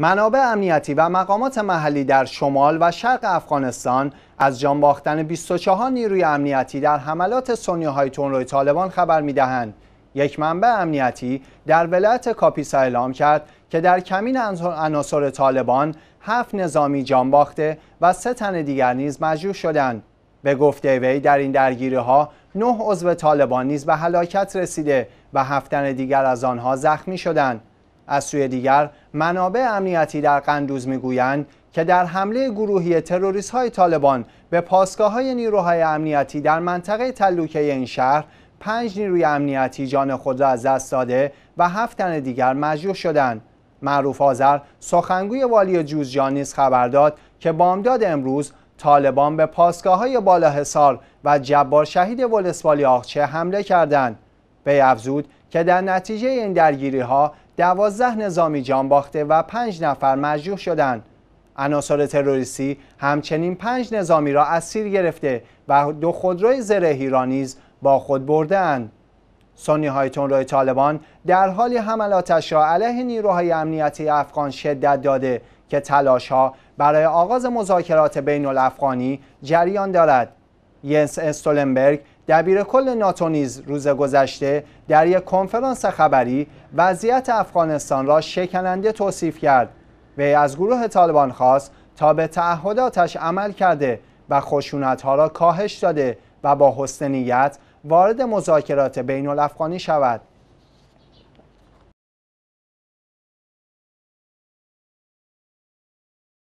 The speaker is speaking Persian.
منابع امنیتی و مقامات محلی در شمال و شرق افغانستان از جان باختن 24 نیروی امنیتی در حملات های روی طالبان خبر میدهند. یک منبع امنیتی در ولایت کاپیسا اعلام کرد که در کمین عناصر طالبان هفت نظامی جان و سه تن دیگر نیز مجروح شدند. به گفته وی در این درگیری ها نه عضو طالبان نیز به هلاکت رسیده و هفتن دیگر از آنها زخمی شدند. از سوی دیگر منابع امنیتی در قندوز میگویند که در حمله گروهی تروریست های طالبان به پاسگاه های نیروهای امنیتی در منطقه تلوکه این شهر پنج نیروی امنیتی جان خود را از دست داده و هفت تن دیگر مجروح شدند معروف آذر سخنگوی والی جوزجان نیز خبر داد که بامداد امروز طالبان به پاسگاه های بالا حصار و جبار شهید ولسوالی آخچه حمله کردند به افزود که در نتیجه این درگیری ها دوازده نظامی جان باخته و پنج نفر مجروح شدند. عناصر تروریستی همچنین پنج نظامی را اسیر گرفته و دو خودروی زرهی را نیز با خود بردهاند. سنی های روی طالبان در حالی حملاتش را علیه نیروهای امنیتی افغان شدت داده که تلاش ها برای آغاز مذاکرات بین الافغانی جریان دارد. ینس استولنبرگ کل ناتو نیز روز گذشته در یک کنفرانس خبری وضعیت افغانستان را شکننده توصیف کرد و از گروه طالبان خواست تا به تعهداتش عمل کرده و خشونتها را کاهش داده و با حسن نیت وارد مذاکرات بین الافغانی شود